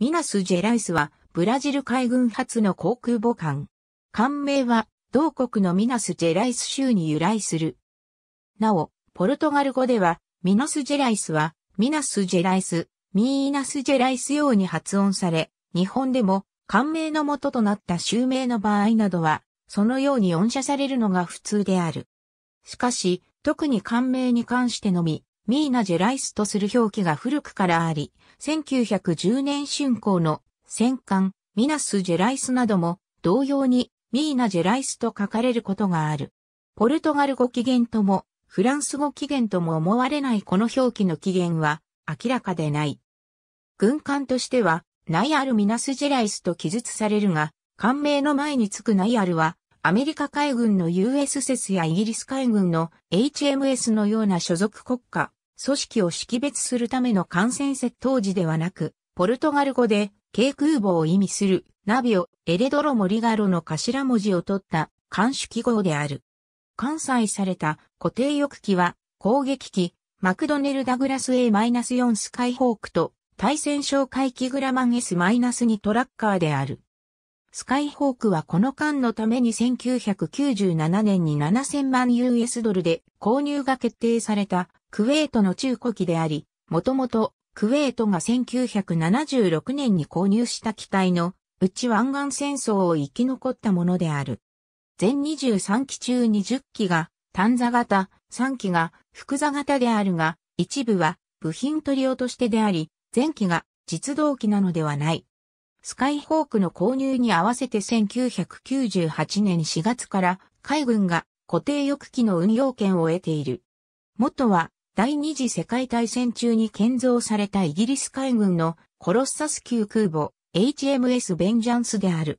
ミナス・ジェライスは、ブラジル海軍初の航空母艦。艦名は、同国のミナス・ジェライス州に由来する。なお、ポルトガル語では、ミナス・ジェライスは、ミナス・ジェライス、ミーナス・ジェライス用に発音され、日本でも、艦名の元となった州名の場合などは、そのように音写されるのが普通である。しかし、特に艦名に関してのみ、ミーナ・ジェライスとする表記が古くからあり、1910年春光の戦艦ミナス・ジェライスなども同様にミーナ・ジェライスと書かれることがある。ポルトガル語起源ともフランス語起源とも思われないこの表記の起源は明らかでない。軍艦としてはナイアル・ミナス・ジェライスと記述されるが、艦名の前につくナイアルはアメリカ海軍の US 説やイギリス海軍の HMS のような所属国家組織を識別するための感染説当時ではなく、ポルトガル語で、軽空母を意味する、ナビオ、エレドロモリガロの頭文字を取った、監視記号である。関西された固定翼機は、攻撃機、マクドネル・ダグラス A-4 スカイホークと、対戦哨戒機グラマン S-2 トラッカーである。スカイホークはこの間のために1997年に7000万 US ドルで購入が決定されたクウェートの中古機であり、もともとクウェートが1976年に購入した機体のうち湾岸戦争を生き残ったものである。全23機中20機が単座型、3機が複座型であるが、一部は部品取り落としてであり、全機が実動機なのではない。スカイホークの購入に合わせて1998年4月から海軍が固定翼機の運用権を得ている。元は第二次世界大戦中に建造されたイギリス海軍のコロッサス級空母 HMS ベンジャンスである。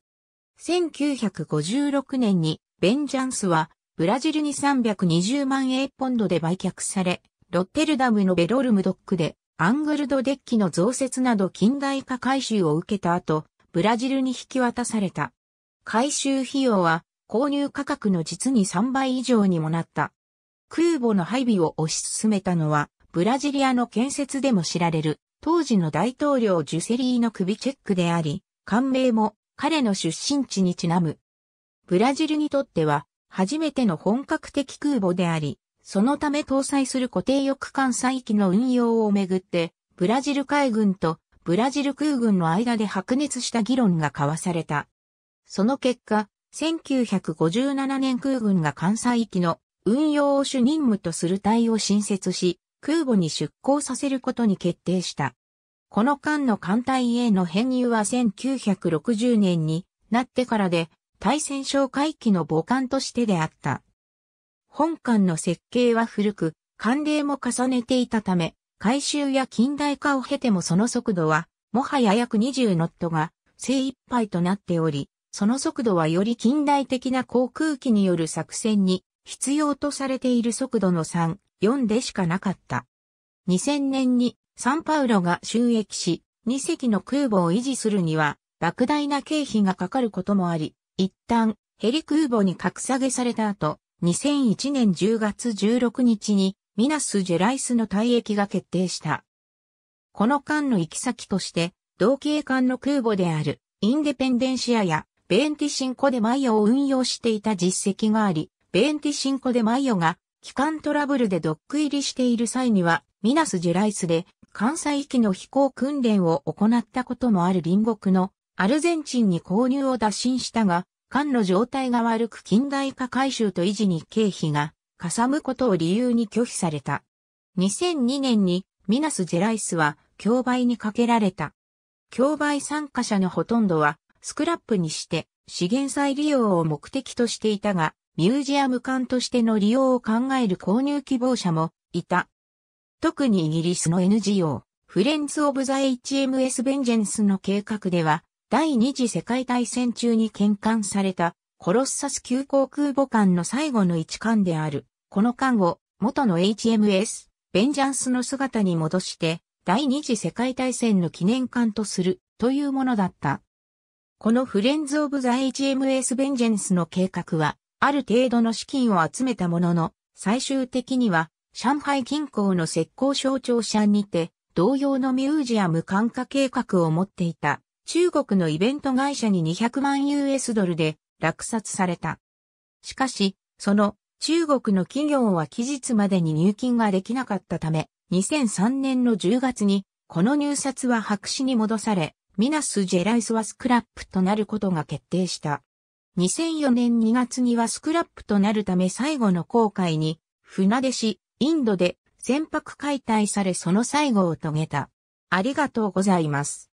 1956年にベンジャンスはブラジルに320万英ポンドで売却され、ロッテルダムのベロルムドックでアングルドデッキの増設など近代化改修を受けた後、ブラジルに引き渡された。改修費用は購入価格の実に3倍以上にもなった。空母の配備を推し進めたのは、ブラジリアの建設でも知られる、当時の大統領ジュセリーの首チェックであり、官名も彼の出身地にちなむ。ブラジルにとっては、初めての本格的空母であり、そのため搭載する固定翼艦載機の運用をめぐって、ブラジル海軍とブラジル空軍の間で白熱した議論が交わされた。その結果、1957年空軍が艦載機の運用を主任務とする隊を新設し、空母に出港させることに決定した。この艦の艦隊への編入は1960年になってからで、対戦哨戒機の母艦としてであった。本館の設計は古く、慣例も重ねていたため、改修や近代化を経てもその速度は、もはや約20ノットが精一杯となっており、その速度はより近代的な航空機による作戦に必要とされている速度の3、4でしかなかった。2000年にサンパウロが収益し、2隻の空母を維持するには、莫大な経費がかかることもあり、一旦ヘリ空母に格下げされた後、2001年10月16日にミナス・ジェライスの退役が決定した。この間の行き先として、同系艦の空母であるインデペンデンシアやベンティシンコでマイヨを運用していた実績があり、ベンティシンコでマイヨが機関トラブルでドック入りしている際には、ミナス・ジェライスで関西域の飛行訓練を行ったこともある隣国のアルゼンチンに購入を打診したが、艦の状態が悪く近代化改修と維持に経費がかさむことを理由に拒否された。2002年にミナス・ジェライスは競売にかけられた。競売参加者のほとんどはスクラップにして資源再利用を目的としていたが、ミュージアム館としての利用を考える購入希望者もいた。特にイギリスの NGO、フレンズ・オブ・ザ・ HMS・ ベンジェンスの計画では、第二次世界大戦中に建艦されたコロッサス級航空母艦の最後の一艦である。この艦を元の HMS ベンジャンスの姿に戻して第二次世界大戦の記念艦とするというものだった。このフレンズ・オブ・ザ・ HMS ベンジェンスの計画はある程度の資金を集めたものの最終的には上海近郊の石膏省庁舎にて同様のミュージアム感化計画を持っていた中国のイベント会社に200万 US ドルで落札された。しかし、その中国の企業は期日までに入金ができなかったため、2003年の10月にこの入札は白紙に戻され、ミナス・ジェライスはスクラップとなることが決定した。2004年2月にはスクラップとなるため最後の航海に、船出し、インドで船舶解体されその最後を遂げた。ありがとうございます。